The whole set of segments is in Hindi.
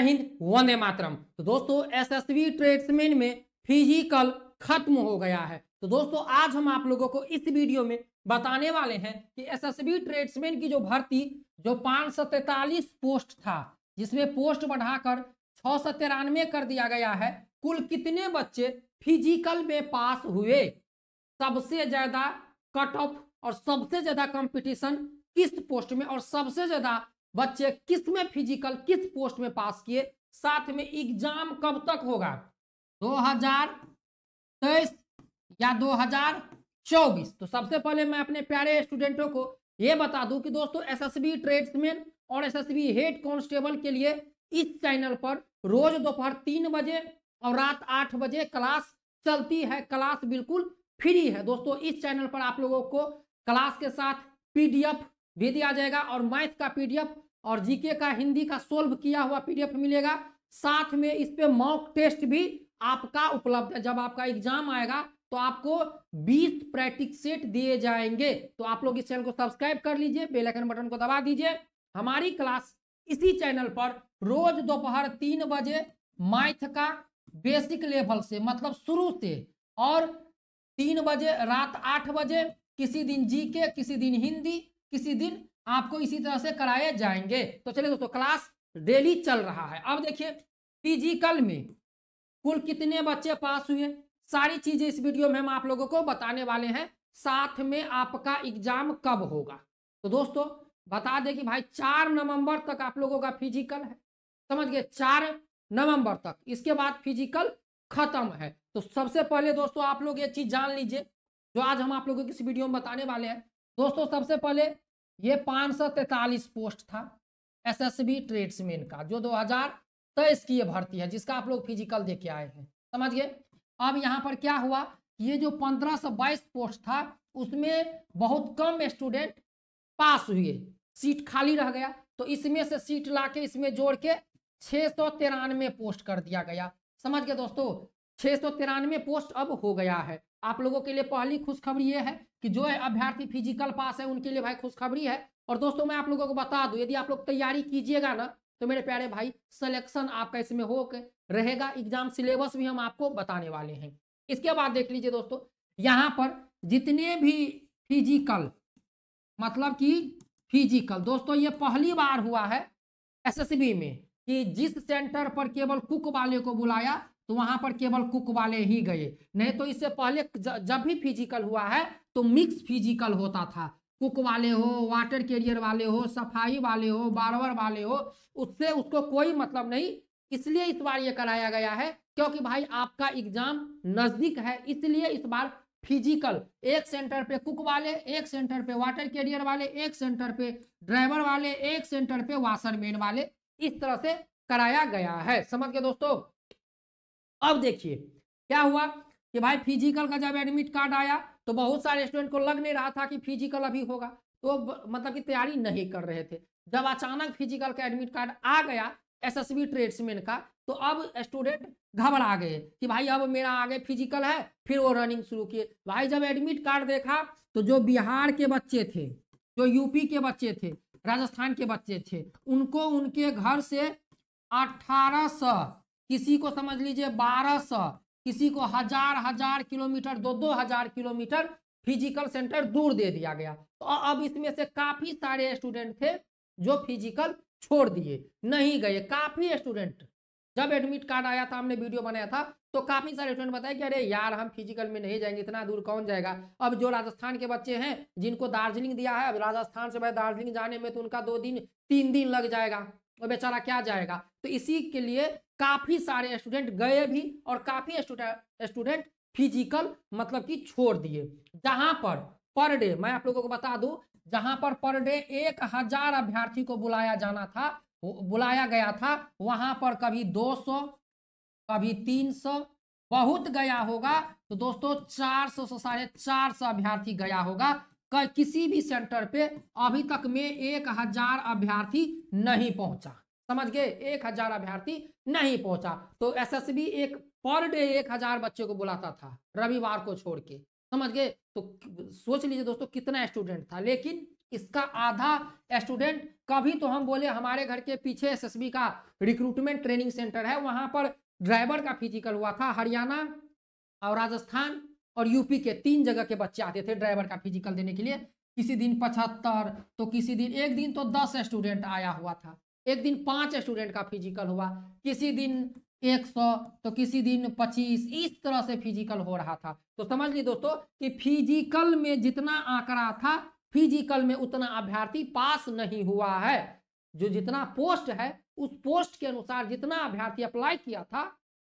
हिंद वंदे मातरम तो दोस्तों एसएसवी ट्रेड्समैन में फिजिकल खत्म हो गया है तो दोस्तों आज हम आप लोगों को इस वीडियो में बताने वाले हैं कि एसएसबी ट्रेड्समैन की जो भर्ती जो पाँच पोस्ट था जिसमें पोस्ट बढ़ाकर छः कर दिया गया है कुल कितने बच्चे फिजिकल में पास हुए सबसे ज़्यादा कट ऑफ और सबसे ज़्यादा कंपटीशन किस पोस्ट में और सबसे ज़्यादा बच्चे किस में फिजिकल किस पोस्ट में पास किए साथ में एग्जाम कब तक होगा 2023 या 2024 तो सबसे पहले मैं अपने प्यारे स्टूडेंटों को ये बता दूं कि दोस्तों एसएसबी ट्रेड्समैन और एसएसबी हेड कांस्टेबल के लिए इस चैनल पर रोज दोपहर तीन बजे और रात आठ बजे क्लास चलती है क्लास बिल्कुल फ्री है दोस्तों इस चैनल पर आप लोगों को क्लास के साथ पीडीएफ भी दिया जाएगा और मैथ का पीडीएफ और जीके का हिंदी का सोल्व किया हुआ पीडीएफ मिलेगा साथ में इस पे मॉक टेस्ट भी आपका उपलब्ध है जब आपका एग्जाम आएगा तो आपको 20 प्रैक्टिस सेट दिए जाएंगे तो आप लोग इस चैनल को सब्सक्राइब कर लीजिए बेल आइकन बटन को दबा दीजिए हमारी क्लास इसी चैनल पर रोज दोपहर तीन बजे मैथ का बेसिक लेवल से मतलब शुरू से और तीन बजे रात आठ बजे किसी दिन जीके किसी दिन हिंदी किसी दिन आपको इसी तरह से कराए जाएंगे तो चलिए दोस्तों क्लास डेली चल रहा है अब देखिए फिजिकल में कुल कितने बच्चे पास हुए सारी चीजें इस वीडियो में हम आप लोगों को बताने वाले हैं साथ में आपका एग्जाम कब होगा तो दोस्तों बता दें कि भाई चार नवंबर तक आप लोगों का फिजिकल है समझ गए चार नवंबर तक इसके बाद फिजिकल खत्म है तो सबसे पहले दोस्तों आप लोग ये चीज जान लीजिए जो आज हम आप लोगों की इस वीडियो में बताने वाले हैं दोस्तों सबसे पहले ये तैतालीस पोस्ट था एसएसबी ट्रेड्समैन का जो 2023 की ये भर्ती है जिसका आप लोग फिजिकल देके आए हैं गए अब यहाँ पर क्या हुआ ये जो 1522 पोस्ट था उसमें बहुत कम स्टूडेंट पास हुए सीट खाली रह गया तो इसमें से सीट ला के इसमें जोड़ के छः सौ तिरानवे पोस्ट कर दिया गया समझ गए दोस्तों छः सौ तिरानवे पोस्ट अब हो गया है आप लोगों के लिए पहली खुशखबरी ये है कि जो है अभ्यर्थी फिजिकल पास है उनके लिए भाई खुशखबरी है और दोस्तों मैं आप लोगों को बता दूं यदि आप लोग तैयारी कीजिएगा ना तो मेरे प्यारे भाई सिलेक्शन आपका इसमें हो रहेगा एग्जाम सिलेबस भी हम आपको बताने वाले हैं इसके बाद देख लीजिए दोस्तों यहाँ पर जितने भी फिजिकल मतलब कि फिजिकल दोस्तों ये पहली बार हुआ है एस में कि जिस सेंटर पर केवल कुक वाले को बुलाया तो वहां पर केवल कुक वाले ही गए नहीं तो इससे पहले जब भी फिजिकल हुआ है तो मिक्स फिजिकल होता था कुक वाले हो वाटर कैरियर वाले हो सफाई वाले हो बारवर वाले हो उससे उसको कोई मतलब नहीं इसलिए इस बार ये कराया गया है क्योंकि भाई आपका एग्जाम नजदीक है इसलिए इस बार फिजिकल एक सेंटर पे कुक वाले एक सेंटर पे वाटर कैरियर वाले एक सेंटर पे ड्राइवर वाले एक सेंटर पे वाशरमैन वाले इस तरह से कराया गया है समझ गए दोस्तों अब देखिए क्या हुआ कि भाई फिजिकल का जब एडमिट कार्ड आया तो बहुत सारे स्टूडेंट को लग नहीं रहा था कि फिजिकल अभी होगा तो मतलब कि तैयारी नहीं कर रहे थे जब अचानक फिजिकल का एडमिट कार्ड आ गया एसएसबी ट्रेड्समैन का तो अब स्टूडेंट घबरा गए कि भाई अब मेरा आगे फिजिकल है फिर वो रनिंग शुरू किए भाई जब एडमिट कार्ड देखा तो जो बिहार के बच्चे थे जो यूपी के बच्चे थे राजस्थान के बच्चे थे उनको उनके घर से अठारह सौ किसी को समझ लीजिए बारह सौ किसी को हजार हजार किलोमीटर दो दो हजार किलोमीटर फिजिकल सेंटर दूर दे दिया गया तो अब इसमें से काफी सारे स्टूडेंट थे जो फिजिकल छोड़ दिए नहीं गए काफी स्टूडेंट जब एडमिट कार्ड आया था हमने वीडियो बनाया था तो काफी सारे स्टूडेंट बताए कि अरे यार हम फिजिकल में नहीं जाएंगे इतना दूर कौन जाएगा अब जो राजस्थान के बच्चे हैं जिनको दार्जिलिंग दिया है अब राजस्थान से भाई दार्जिलिंग जाने में तो उनका दो दिन तीन दिन लग जाएगा और बेचारा क्या जाएगा तो इसी के लिए काफ़ी सारे स्टूडेंट गए भी और काफ़ी स्टूडेंट फिजिकल मतलब कि छोड़ दिए जहां पर पर डे मैं आप लोगों को बता दू जहां पर पर डे एक हजार अभ्यार्थी को बुलाया जाना था बुलाया गया था वहां पर कभी 200 कभी 300 बहुत गया होगा तो दोस्तों 400 से साढ़े चार सौ अभ्यार्थी गया होगा किसी भी सेंटर पे अभी तक में एक हजार अभ्यार्थी नहीं पहुंचा समझ गए एक हजार अभ्यर्थी नहीं पहुंचा तो एसएसबी एक पर डे एक हजार बच्चे को बुलाता था रविवार को छोड़ के समझ गए तो सोच लीजिए दोस्तों कितना स्टूडेंट था लेकिन इसका आधा स्टूडेंट कभी तो हम बोले हमारे घर के पीछे एसएसबी का रिक्रूटमेंट ट्रेनिंग सेंटर है वहां पर ड्राइवर का फिजिकल हुआ था हरियाणा और राजस्थान और यूपी के तीन जगह के बच्चे आते थे ड्राइवर का फिजिकल देने के लिए किसी दिन पचहत्तर तो किसी दिन एक दिन तो दस स्टूडेंट आया हुआ था एक दिन पांच स्टूडेंट का फिजिकल हुआ किसी दिन एक सौ तो किसी दिन पच्चीस इस तरह से फिजिकल हो रहा था तो समझ लीजिए दोस्तों कि फिजिकल में जितना आंकड़ा था फिजिकल में उतना अभ्यर्थी पास नहीं हुआ है जो जितना पोस्ट है उस पोस्ट के अनुसार जितना अभ्यर्थी अप्लाई किया था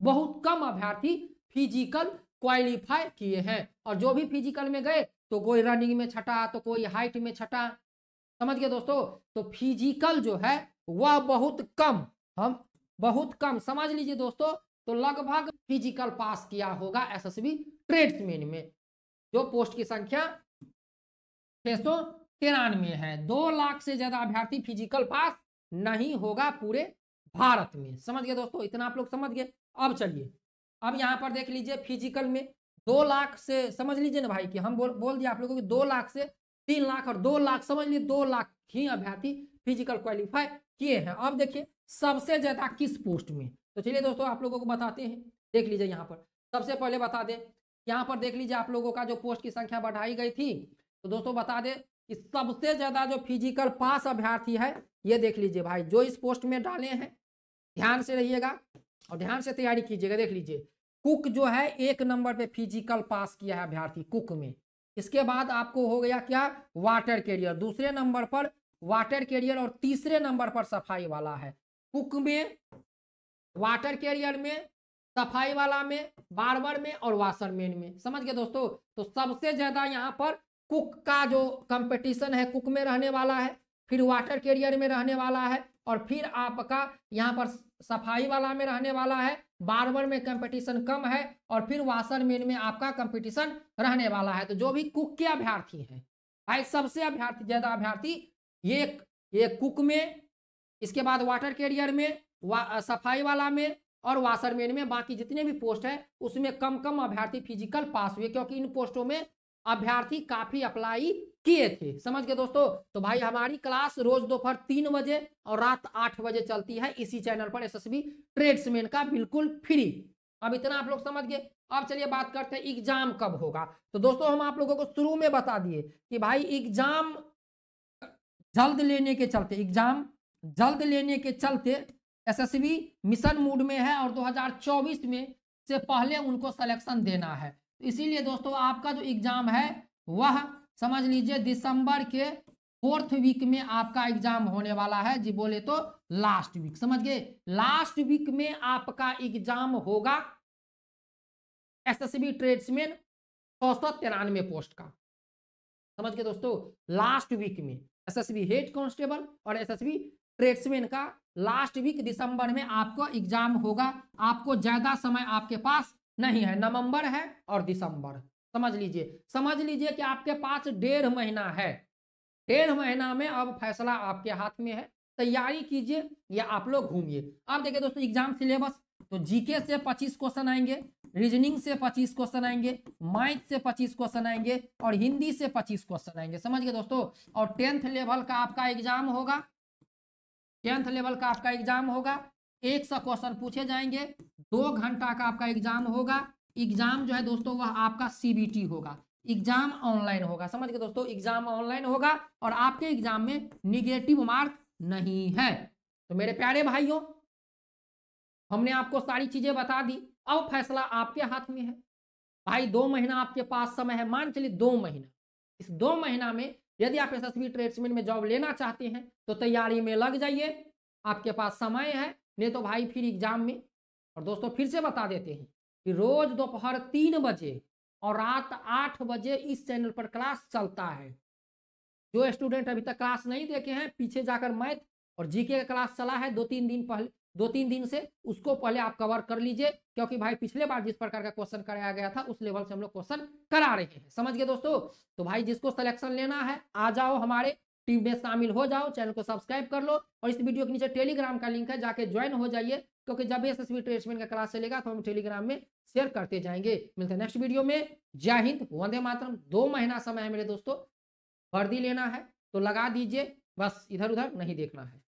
बहुत कम अभ्यर्थी फिजिकल क्वालिफाई किए हैं और जो भी फिजिकल में गए तो कोई रनिंग में छटा तो कोई हाइट में छटा समझ गए दोस्तों तो फिजिकल जो है वह बहुत कम हम बहुत कम समझ लीजिए दोस्तों तो लगभग फिजिकल पास किया होगा एसएसबी ट्रेड्समैन में जो पोस्ट की संख्या छह सौ तिरानवे है दो लाख से ज्यादा अभ्यर्थी फिजिकल पास नहीं होगा पूरे भारत में समझ गए दोस्तों इतना आप लोग समझ गए अब चलिए अब यहाँ पर देख लीजिए फिजिकल में दो लाख से समझ लीजिए ना भाई कि हम बोल बोल दिया आप लोगों को दो लाख से तीन लाख और दो लाख समझ लीजिए दो लाख ही अभ्यर्थी फिजिकल क्वालिफाई किए हैं अब देखिए सबसे ज्यादा किस पोस्ट में तो चलिए दोस्तों आप लोगों को बताते हैं देख लीजिए यहाँ पर सबसे पहले बता दें यहाँ पर देख लीजिए आप लोगों का जो पोस्ट की संख्या बढ़ाई गई थी तो दोस्तों बता दें कि सबसे ज्यादा जो फिजिकल पास अभ्यर्थी है ये देख लीजिए भाई जो इस पोस्ट में डाले हैं ध्यान से रहिएगा और ध्यान से तैयारी कीजिएगा देख लीजिए कुक जो है एक नंबर पे फिजिकल पास किया है अभ्यर्थी कुक में इसके बाद आपको हो गया क्या वाटर कैरियर दूसरे नंबर पर वाटर कैरियर और तीसरे नंबर पर सफाई वाला है कुक में वाटर कैरियर में सफाई वाला में बार्बर में और वाशरमैन में समझ गए दोस्तों तो सबसे ज्यादा यहाँ पर कुक का जो कंपटीशन है कुक में रहने वाला है फिर वाटर कैरियर में रहने वाला है और फिर आपका यहाँ पर सफाई वाला में रहने वाला है बार्बर में कंपटीशन कम है और फिर वाशरमैन में आपका कंपटीशन रहने वाला है तो जो भी कुक के अभ्यार्थी हैं भाई सबसे अभ्यार्थी ज्यादा अभ्यार्थी ये ये कुक में इसके बाद वाटर कैरियर में वा, सफाई वाला में और वाशरमैन में बाकी जितने भी पोस्ट है उसमें कम कम अभ्यर्थी फिजिकल पास हुए क्योंकि इन पोस्टों में अभ्यर्थी काफी अप्लाई किए थे समझ गए दोस्तों तो भाई हमारी क्लास रोज दोपहर तीन बजे और रात आठ बजे चलती है इसी चैनल पर एसएसबी ट्रेड्समैन का बिल्कुल फ्री अब इतना आप लोग समझ गए अब चलिए बात करते हैं एग्जाम कब होगा तो दोस्तों हम आप लोगों को शुरू में बता दिए कि भाई एग्जाम जल्द लेने के चलते एग्जाम जल्द लेने के चलते एसएसबी मिशन मूड में है और 2024 में से पहले उनको सिलेक्शन देना है तो इसीलिए दोस्तों आपका जो एग्ज़ाम है वह समझ लीजिए दिसंबर के फोर्थ वीक में आपका एग्जाम होने वाला है जी बोले तो लास्ट वीक समझ गए लास्ट वीक में आपका एग्जाम होगा एसएसबी ट्रेड्समैन सौ सौ तिरानवे पोस्ट का समझ गए दोस्तों लास्ट वीक में एसएसबी हेड कांस्टेबल और एसएसबी ट्रेड्समैन का लास्ट वीक दिसंबर में आपका एग्जाम होगा आपको ज्यादा समय आपके पास नहीं है नवंबर है और दिसंबर समझ लीजिए समझ लीजिए कि आपके पास डेढ़ महीना है डेढ़ महीना में अब फैसला आपके हाथ में है तैयारी कीजिए या आप लोग घूमिए अब देखिए दोस्तों एग्जाम सिलेबस तो जीके से 25 क्वेश्चन आएंगे रीजनिंग से 25 क्वेश्चन आएंगे माइथ से 25 क्वेश्चन आएंगे और हिंदी से 25 क्वेश्चन आएंगे समझ गए दोस्तों और टेंथ लेवल का आपका एग्जाम होगा टेंथ लेवल का आपका एग्जाम होगा एक सौ क्वेश्चन पूछे जाएंगे दो घंटा का आपका एग्जाम होगा एग्जाम जो है दोस्तों वह आपका सीबीटी होगा एग्जाम ऑनलाइन होगा समझ गए दोस्तों एग्जाम ऑनलाइन होगा और आपके एग्जाम में निगेटिव मार्क नहीं है तो मेरे प्यारे भाइयों हमने आपको सारी चीजें बता दी अब फैसला आपके हाथ में है भाई दो महीना आपके पास समय है मान चलिए दो महीना इस दो महीना में यदि आप एस ट्रेड्समैन में जॉब लेना चाहते हैं तो तैयारी में लग जाइए आपके पास समय है नहीं तो भाई फिर एग्जाम में और दोस्तों फिर से बता देते हैं कि रोज दोपहर तीन बजे और रात आठ बजे इस चैनल पर क्लास चलता है जो स्टूडेंट अभी तक क्लास नहीं देखे हैं पीछे जाकर मैथ और जीके का क्लास चला है दो तीन दिन पहले दो तीन दिन से उसको पहले आप कवर कर लीजिए क्योंकि भाई पिछले बार जिस प्रकार का क्वेश्चन कराया गया था उस लेवल से हम लोग क्वेश्चन करा रहे हैं समझ गए दोस्तों तो भाई जिसको सिलेक्शन लेना है आ जाओ हमारे टीम में शामिल हो जाओ चैनल को सब्सक्राइब कर लो और इस वीडियो के नीचे टेलीग्राम का लिंक है जाके ज्वाइन हो जाइए क्योंकि जब एस एस ट्रेसमेंट का क्लास चलेगा तो हम टेलीग्राम में शेयर करते जाएंगे मिलते हैं नेक्स्ट वीडियो में जय हिंद वंदे मातरम दो महीना समय है मेरे दोस्तों वर्दी लेना है तो लगा दीजिए बस इधर उधर नहीं देखना है